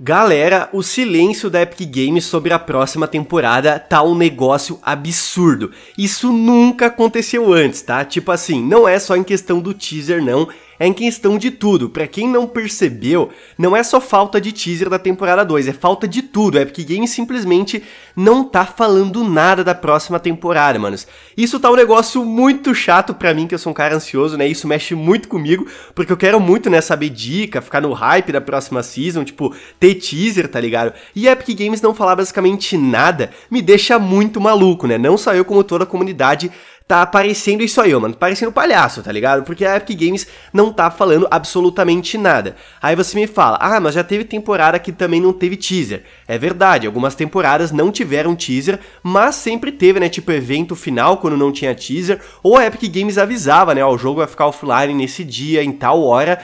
Galera, o silêncio da Epic Games sobre a próxima temporada tá um negócio absurdo. Isso nunca aconteceu antes, tá? Tipo assim, não é só em questão do teaser não, é em questão de tudo. Para quem não percebeu, não é só falta de teaser da temporada 2, é falta de tudo. É Epic Games simplesmente não tá falando nada da próxima temporada, manos. Isso tá um negócio muito chato para mim, que eu sou um cara ansioso, né? Isso mexe muito comigo, porque eu quero muito, né, saber dica, ficar no hype da próxima season, tipo, ter teaser, tá ligado? E a é Epic Games não falar basicamente nada me deixa muito maluco, né? Não só eu, como toda a comunidade tá aparecendo isso aí, ó, mano. Parecendo palhaço, tá ligado? Porque a Epic Games não tá falando absolutamente nada. Aí você me fala, ah, mas já teve temporada que também não teve teaser. É verdade, algumas temporadas não tiveram teaser, mas sempre teve, né? Tipo, evento final quando não tinha teaser, ou a Epic Games avisava, né? Ó, o jogo vai ficar offline nesse dia, em tal hora.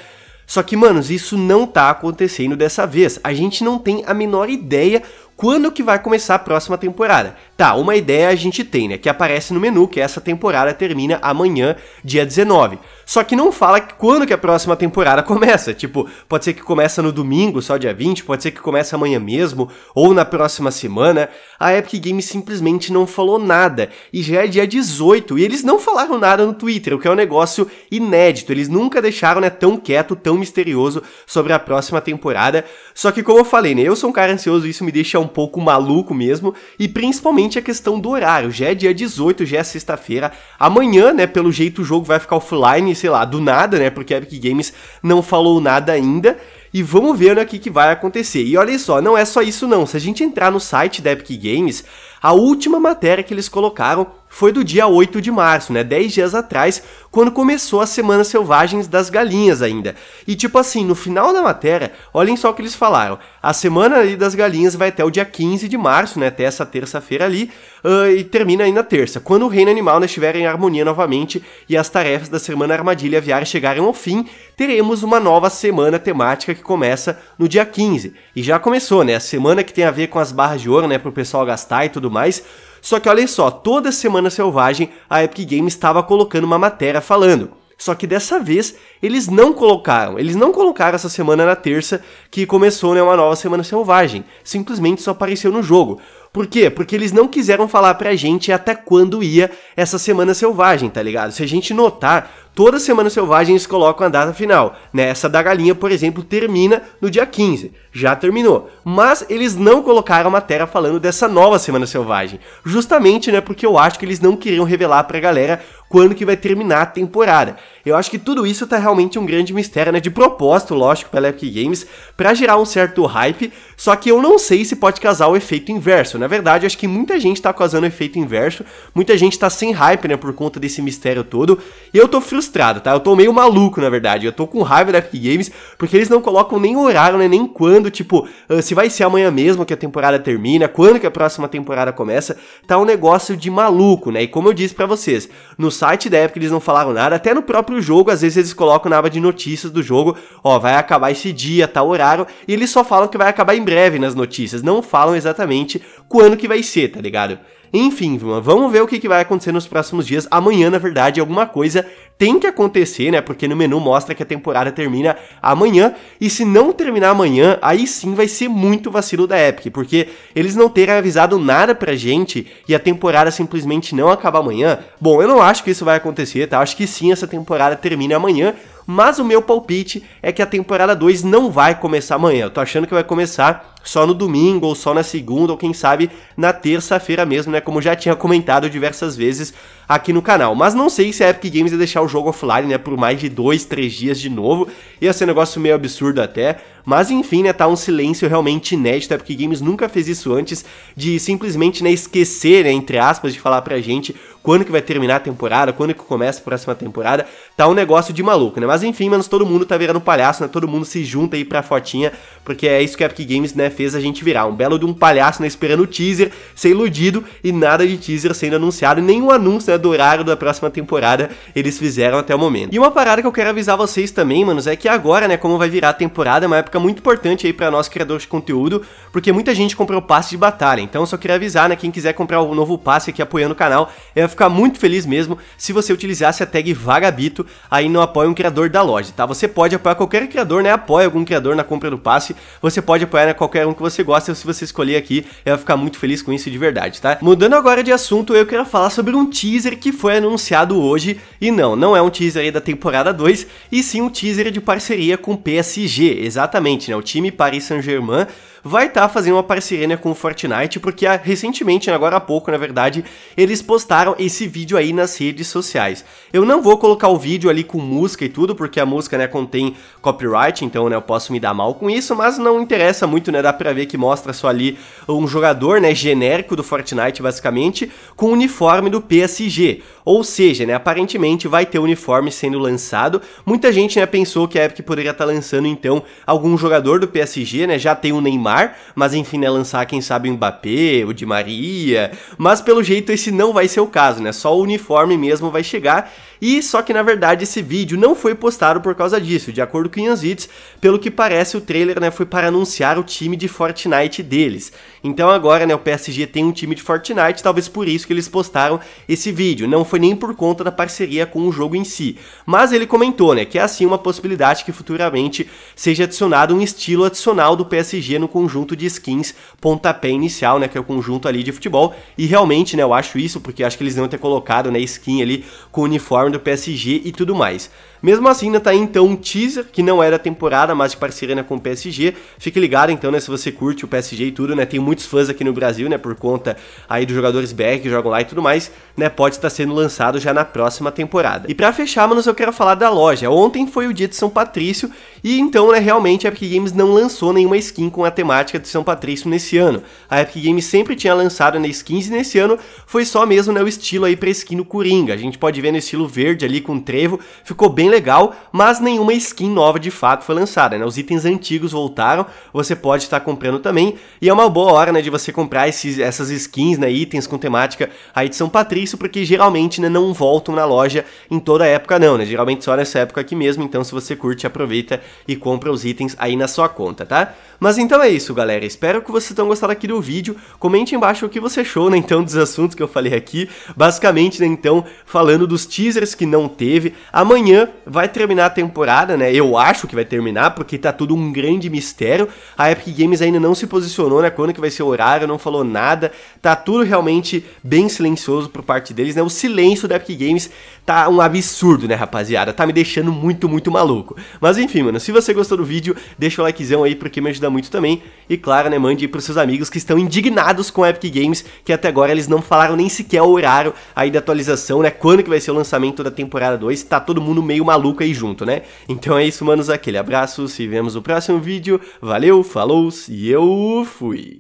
Só que, manos, isso não tá acontecendo dessa vez. A gente não tem a menor ideia quando que vai começar a próxima temporada. Tá, uma ideia a gente tem, né? Que aparece no menu que essa temporada termina amanhã, dia 19. Só que não fala quando que a próxima temporada começa. Tipo, pode ser que começa no domingo, só dia 20, pode ser que começa amanhã mesmo, ou na próxima semana. A Epic Games simplesmente não falou nada. E já é dia 18, e eles não falaram nada no Twitter, o que é um negócio inédito. Eles nunca deixaram, né, tão quieto, tão misterioso sobre a próxima temporada. Só que, como eu falei, né? Eu sou um cara ansioso e isso me deixa um pouco maluco mesmo, e principalmente a questão do horário. Já é dia 18, já é sexta-feira. Amanhã, né, pelo jeito o jogo vai ficar offline, sei lá, do nada, né, porque a Epic Games não falou nada ainda. E vamos ver né, o né, que, que vai acontecer. E olha só, não é só isso não. Se a gente entrar no site da Epic Games, a última matéria que eles colocaram foi do dia 8 de março, né? 10 dias atrás, quando começou a Semana Selvagens das Galinhas ainda. E tipo assim, no final da matéria, olhem só o que eles falaram. A Semana ali das Galinhas vai até o dia 15 de março, né? Até essa terça-feira ali, uh, e termina aí na terça, quando o reino animal né, estiver em harmonia novamente e as tarefas da Semana Armadilha Aviária chegarem ao fim, teremos uma nova semana temática que começa no dia 15. E já começou, né? A semana que tem a ver com as barras de ouro, né? Pro pessoal gastar e tudo mais. Só que olha só, toda semana selvagem a Epic Games estava colocando uma matéria falando. Só que dessa vez eles não colocaram, eles não colocaram essa semana na terça que começou né, uma nova semana selvagem. Simplesmente só apareceu no jogo. Por quê? Porque eles não quiseram falar pra gente até quando ia essa semana selvagem, tá ligado? Se a gente notar, Toda semana selvagem eles colocam a data final. Nessa né? Essa da galinha, por exemplo, termina no dia 15. Já terminou. Mas eles não colocaram matéria falando dessa nova semana selvagem. Justamente né, porque eu acho que eles não queriam revelar pra galera quando que vai terminar a temporada. Eu acho que tudo isso tá realmente um grande mistério, né? De propósito, lógico, pela Epic Games, para gerar um certo hype, só que eu não sei se pode casar o efeito inverso. Na verdade, acho que muita gente tá causando o efeito inverso, muita gente tá sem hype, né, por conta desse mistério todo. E eu tô frustrado, tá? Eu tô meio maluco, na verdade. Eu tô com raiva da Epic Games, porque eles não colocam nem horário, né, nem quando, tipo, ah, se vai ser amanhã mesmo que a temporada termina, quando que a próxima temporada começa. Tá um negócio de maluco, né? E como eu disse para vocês, no site da época eles não falaram nada, até no próprio jogo, às vezes eles colocam na aba de notícias do jogo, ó, vai acabar esse dia, tal horário, e eles só falam que vai acabar em breve nas notícias, não falam exatamente quando que vai ser, tá ligado? Enfim, vamos ver o que vai acontecer nos próximos dias. Amanhã, na verdade, alguma coisa tem que acontecer, né? Porque no menu mostra que a temporada termina amanhã. E se não terminar amanhã, aí sim vai ser muito vacilo da Epic, porque eles não terem avisado nada pra gente e a temporada simplesmente não acaba amanhã. Bom, eu não acho que isso vai acontecer, tá? Acho que sim, essa temporada termina amanhã. Mas o meu palpite é que a temporada 2 não vai começar amanhã. Eu tô achando que vai começar só no domingo, ou só na segunda, ou quem sabe na terça-feira mesmo, né? Como já tinha comentado diversas vezes aqui no canal. Mas não sei se a Epic Games ia deixar o jogo offline, né? Por mais de dois, três dias de novo. Ia ser um negócio meio absurdo até. Mas enfim, né? Tá um silêncio realmente inédito. A Epic Games nunca fez isso antes de simplesmente, né? Esquecer, né? Entre aspas, de falar pra gente quando que vai terminar a temporada, quando que começa a próxima temporada. Tá um negócio de maluco, né? Mas enfim, menos todo mundo tá virando palhaço, né? Todo mundo se junta aí pra fotinha, porque é isso que a Epic Games, né? fez a gente virar um belo de um palhaço né, esperando o teaser ser iludido e nada de teaser sendo anunciado, nenhum anúncio né, do horário da próxima temporada eles fizeram até o momento. E uma parada que eu quero avisar vocês também, manos, é que agora, né, como vai virar a temporada, é uma época muito importante aí para nós criadores de conteúdo, porque muita gente comprou passe de batalha. Então, só queria avisar, né, quem quiser comprar o um novo passe aqui apoiando o canal, eu ia ficar muito feliz mesmo se você utilizasse a tag Vagabito aí no apoio um criador da loja, tá? Você pode apoiar qualquer criador, né? Apoia algum criador na compra do passe, você pode apoiar né, qualquer um que você gosta, se você escolher aqui, eu vou ficar muito feliz com isso de verdade, tá? Mudando agora de assunto, eu quero falar sobre um teaser que foi anunciado hoje, e não, não é um teaser aí da temporada 2, e sim um teaser de parceria com o PSG, exatamente, né? O time Paris Saint-Germain vai estar tá fazendo uma parceria com o Fortnite, porque ah, recentemente, agora há pouco, na verdade, eles postaram esse vídeo aí nas redes sociais. Eu não vou colocar o vídeo ali com música e tudo, porque a música, né, contém copyright, então, né, eu posso me dar mal com isso, mas não interessa muito, né, dá pra ver que mostra só ali um jogador, né, genérico do Fortnite, basicamente, com o uniforme do PSG. Ou seja, né, aparentemente vai ter o uniforme sendo lançado. Muita gente, né, pensou que a Epic poderia estar tá lançando, então, algum jogador do PSG, né, já tem o Neymar, Neymar, mas enfim, né, lançar quem sabe o Mbappé, o Di Maria, mas pelo jeito esse não vai ser o caso, né? Só o uniforme mesmo vai chegar e só que na verdade esse vídeo não foi postado por causa disso, de acordo com Yanzits, pelo que parece o trailer né, foi para anunciar o time de Fortnite deles. Então agora né, o PSG tem um time de Fortnite, talvez por isso que eles postaram esse vídeo, não foi nem por conta da parceria com o jogo em si. Mas ele comentou né, que é assim uma possibilidade que futuramente seja adicionado um estilo adicional do PSG no conjunto de skins pontapé inicial, né, que é o conjunto ali de futebol, e realmente né, eu acho isso, porque acho que eles não ter colocado né, skin ali com o uniforme do PSG e tudo mais. Mesmo assim, ainda tá então um teaser, que não era temporada, mas de parceria né, com o PSG. Fique ligado então, né, se você curte o PSG e tudo, né, tem muitos fãs aqui no Brasil, né, por conta aí dos jogadores BR que jogam lá e tudo mais, né, pode estar sendo lançado já na próxima temporada. E para fechar, manos, eu quero falar da loja. Ontem foi o dia de São Patrício e então, né, realmente a Epic Games não lançou nenhuma skin com a temática de São Patrício nesse ano. A Epic Games sempre tinha lançado né, skins e nesse ano foi só mesmo né, o estilo aí pra skin no Coringa. A gente pode ver no estilo verde ali com trevo, ficou bem legal, mas nenhuma skin nova de fato foi lançada, né? Os itens antigos voltaram, você pode estar comprando também, e é uma boa hora, né, de você comprar esses, essas skins, né, itens com temática aí de São Patrício, porque geralmente, né, não voltam na loja em toda época não, né? Geralmente só nessa época aqui mesmo, então se você curte, aproveita e compra os itens aí na sua conta, tá? Mas então é isso, galera. Espero que vocês tenham gostado aqui do vídeo. Comente embaixo o que você achou, né, então, dos assuntos que eu falei aqui. Basicamente, né, então, falando dos teasers que não teve. Amanhã vai terminar a temporada, né? Eu acho que vai terminar, porque tá tudo um grande mistério. A Epic Games ainda não se posicionou, né? Quando que vai ser o horário, não falou nada. Tá tudo realmente bem silencioso por parte deles, né? O silêncio da Epic Games tá um absurdo, né, rapaziada? Tá me deixando muito, muito maluco. Mas enfim, mano, se você gostou do vídeo, deixa o likezão aí, porque me ajuda muito também. E claro, né, mande aí pros seus amigos que estão indignados com a Epic Games, que até agora eles não falaram nem sequer o horário aí da atualização, né? Quando que vai ser o lançamento da temporada 2. Tá todo mundo meio maluco maluco aí junto, né? Então é isso, manos, aquele abraço, se vemos no próximo vídeo, valeu, falou e eu fui!